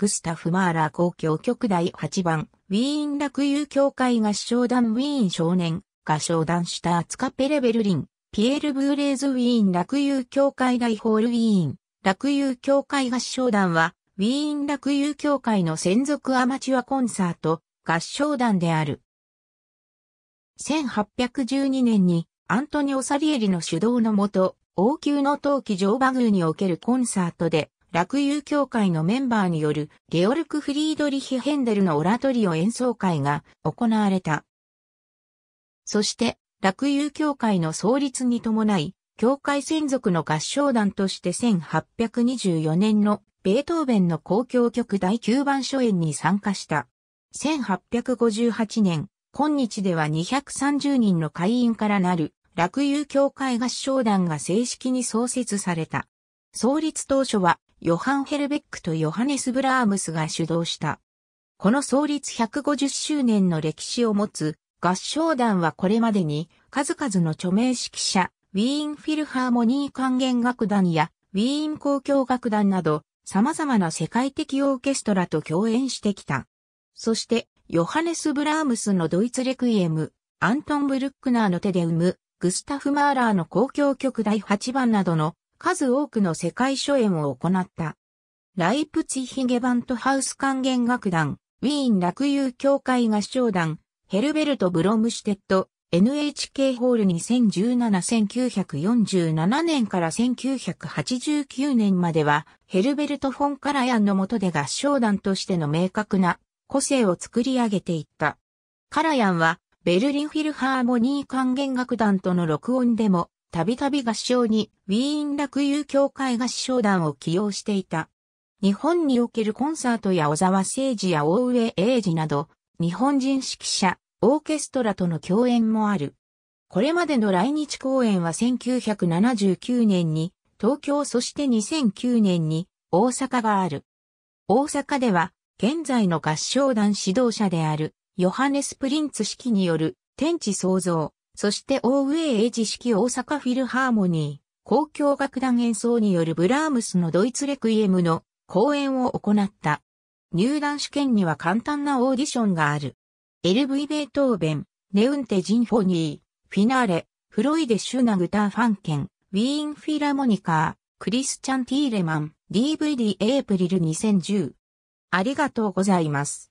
グスタフ・マーラー公共局第8番、ウィーンユー協会合唱団ウィーン少年、合唱団シュターツカペレベルリン、ピエール・ブーレーズウィーンユー協会大ホールウィーン、ユー協会合唱団は、ウィーンユー協会の専属アマチュアコンサート、合唱団である。1812年に、アントニオ・サリエリの主導のもと、王宮の陶器乗馬宮におけるコンサートで、楽友協会のメンバーによるゲオルク・フリードリヒ・ヘンデルのオラトリオ演奏会が行われた。そして、楽友協会の創立に伴い、協会専属の合唱団として1824年のベートーベンの公共曲第9番初演に参加した。1858年、今日では230人の会員からなる楽友協会合唱団が正式に創設された。創立当初はヨハン・ヘルベックとヨハネス・ブラームスが主導した。この創立150周年の歴史を持つ合唱団はこれまでに数々の著名指揮者、ウィーン・フィルハーモニー管弦楽団やウィーン交響楽団など様々な世界的オーケストラと共演してきた。そして、ヨハネス・ブラームスのドイツレクイエム、アントン・ブルックナーの手で生む、グスタフ・マーラーの交響曲第8番などの数多くの世界初演を行った。ライプツィヒゲバントハウス管弦楽団、ウィーン落友協会合唱団、ヘルベルト・ブロムシュテット、NHK ホール2017-1947年から1989年までは、ヘルベルト・フォン・カラヤンの下で合唱団としての明確な個性を作り上げていった。カラヤンは、ベルリンフィルハーモニー管弦楽団との録音でも、たびたび合唱にウィーン楽友協会合唱団を起用していた。日本におけるコンサートや小沢誠二や大上英二など、日本人指揮者、オーケストラとの共演もある。これまでの来日公演は1979年に東京そして2009年に大阪がある。大阪では現在の合唱団指導者であるヨハネス・プリンツ式による天地創造そして大上英治式大阪フィルハーモニー、交響楽団演奏によるブラームスのドイツレクイエムの公演を行った。入団試験には簡単なオーディションがある。LV ベートーベン、ネウンテジンフォニー、フィナーレ、フロイデ・シュナグター・ファンケン、ウィーン・フィラモニカー、クリスチャン・ティーレマン、DVD エイプリル2010。ありがとうございます。